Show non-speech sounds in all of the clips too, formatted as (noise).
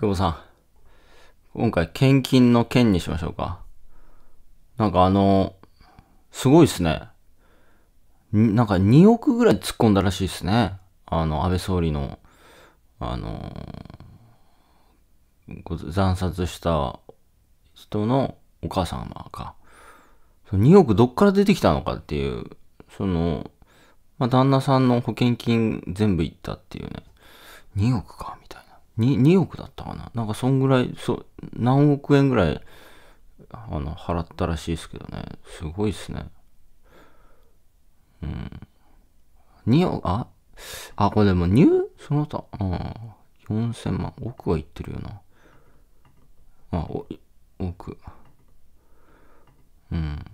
久保さん。今回、献金の件にしましょうか。なんかあの、すごいっすね。なんか2億ぐらい突っ込んだらしいっすね。あの、安倍総理の、あの残惨殺した人のお母様か。2億どっから出てきたのかっていう、その、まあ、旦那さんの保険金全部いったっていうね。2億か。2, 2億だったかななんかそんぐらい、そう、何億円ぐらい、あの、払ったらしいですけどね。すごいっすね。うん。2億、ああ、これでも入その他、うん。4000万。億は言ってるよな。あ、お、億。うん。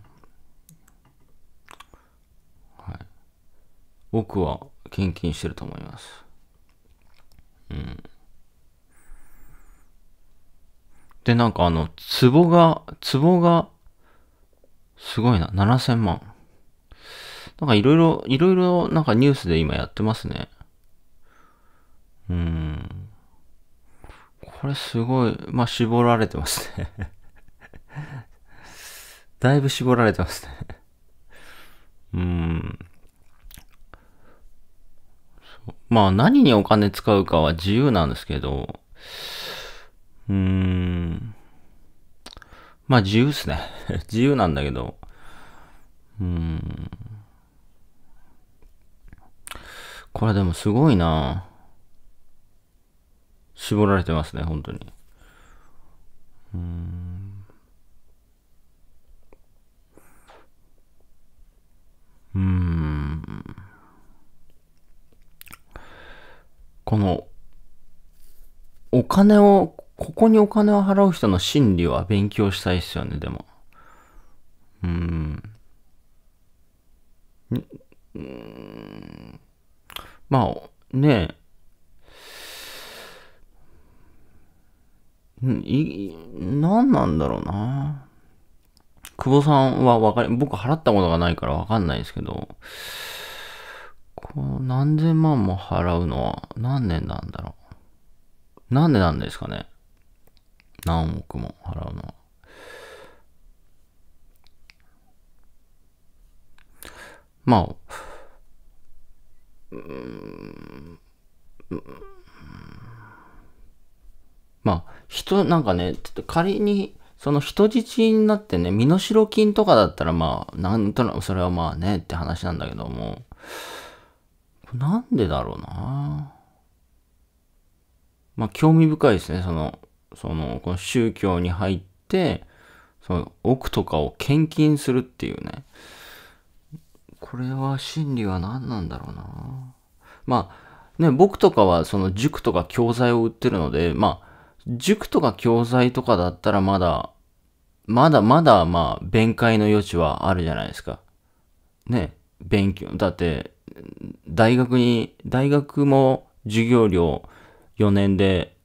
はい。億は献金してると思います。で、なんかあの、壺が、壺が、すごいな、7000万。なんかいろいろ、いろいろなんかニュースで今やってますね。うん。これすごい、まあ、絞られてますね (laughs) だいぶ絞られてますねうん。まあ何にお金使うかは自由なんですけど、うーん。まあ自由っすね。(laughs) 自由なんだけど。うーん。これでもすごいな絞られてますね、本当に。うーん。うーん。この、お金をここにお金を払う人の心理は勉強したいっすよね、でも。うん。うん。まあ、ねえ。い、何なんだろうな。久保さんはわかり、僕払ったことがないからわかんないですけど、こう何千万も払うのは何年なんだろう。なんでなんですかね。何億も払うのは。まあ、うん、まあ、人、なんかね、ちょっと仮に、その人質になってね、身代金とかだったら、まあ、なんとなく、それはまあね、って話なんだけども、なんでだろうなまあ、興味深いですね、その、その、この宗教に入って、その奥とかを献金するっていうね。これは心理は何なんだろうな。まあ、ね、僕とかはその塾とか教材を売ってるので、まあ、塾とか教材とかだったらまだ、まだまだまあ、弁解の余地はあるじゃないですか。ね、勉強。だって、大学に、大学も授業料4年で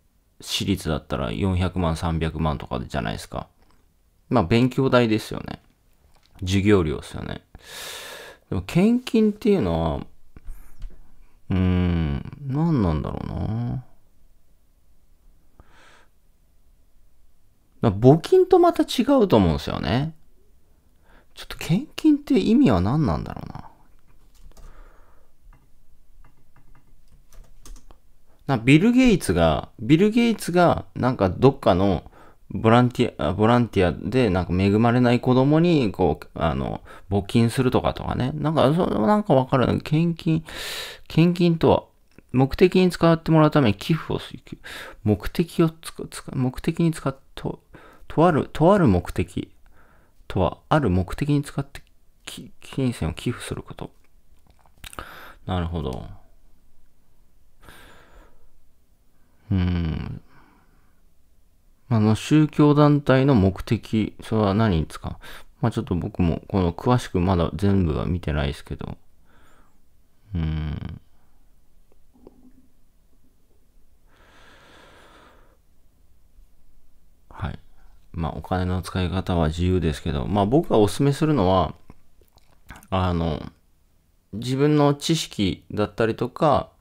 私立だったら400万、300万とかじゃないですか。まあ、勉強代ですよね。授業料ですよね。でも、献金っていうのは、うーん、何なんだろうな。募金とまた違うと思うんですよね。ちょっと献金って意味は何なんだろうな。なビル・ゲイツが、ビル・ゲイツが、なんかどっかのボランティア、ボランティアで、なんか恵まれない子供に、こう、あの、募金するとかとかね。なんか、それもなんかわかるの献金、献金とは、目的に使ってもらうために寄付をする。目的を使、目的に使っと、とある、とある目的、とは、ある目的に使って、金銭を寄付すること。なるほど。うん。あの、宗教団体の目的、それは何ですかまあちょっと僕も、この詳しくまだ全部は見てないですけど。うん。はい。まあお金の使い方は自由ですけど、まあ僕がお勧めするのは、あの、自分の知識だったりとか、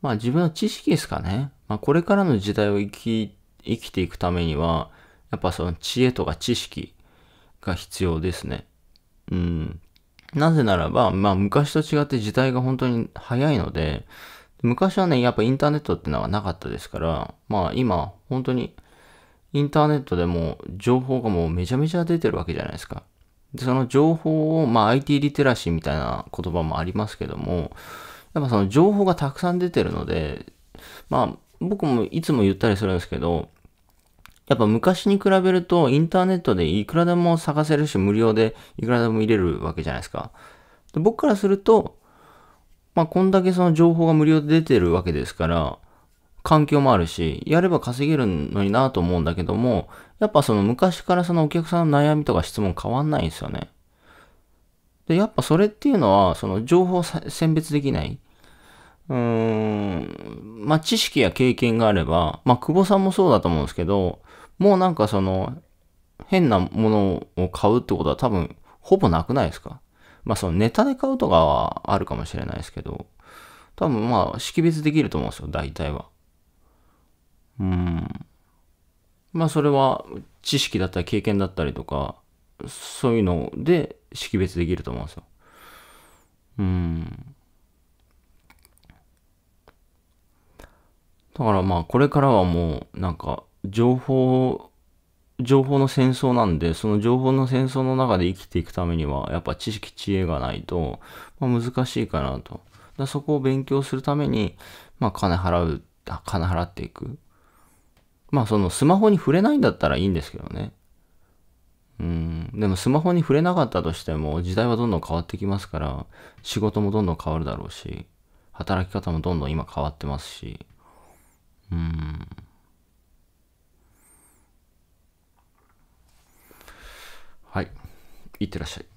まあ自分の知識ですかね。まあ、これからの時代を生き、生きていくためには、やっぱその知恵とか知識が必要ですね。うん。なぜならば、まあ昔と違って時代が本当に早いので、昔はね、やっぱインターネットってのはなかったですから、まあ今、本当にインターネットでも情報がもうめちゃめちゃ出てるわけじゃないですか。で、その情報を、まあ IT リテラシーみたいな言葉もありますけども、やっぱその情報がたくさん出てるので、まあ僕もいつも言ったりするんですけど、やっぱ昔に比べるとインターネットでいくらでも探せるし無料でいくらでも入れるわけじゃないですか。で僕からすると、まあこんだけその情報が無料で出てるわけですから、環境もあるし、やれば稼げるのになと思うんだけども、やっぱその昔からそのお客さんの悩みとか質問変わんないんですよね。で、やっぱそれっていうのは、その情報を選別できない。うーん、まあ、知識や経験があれば、まあ、久保さんもそうだと思うんですけど、もうなんかその、変なものを買うってことは多分、ほぼなくないですかまあ、そのネタで買うとかはあるかもしれないですけど、多分まあ、識別できると思うんですよ、大体は。うん。まあ、それは、知識だったり経験だったりとか、そういうので識別できると思うんですよ。うん。だからまあこれからはもうなんか情報、情報の戦争なんで、その情報の戦争の中で生きていくためには、やっぱ知識、知恵がないと、まあ、難しいかなと。だそこを勉強するために、まあ金払う、金払っていく。まあそのスマホに触れないんだったらいいんですけどね。うん。でもスマホに触れなかったとしても、時代はどんどん変わってきますから、仕事もどんどん変わるだろうし、働き方もどんどん今変わってますし、はい。いってらっしゃい。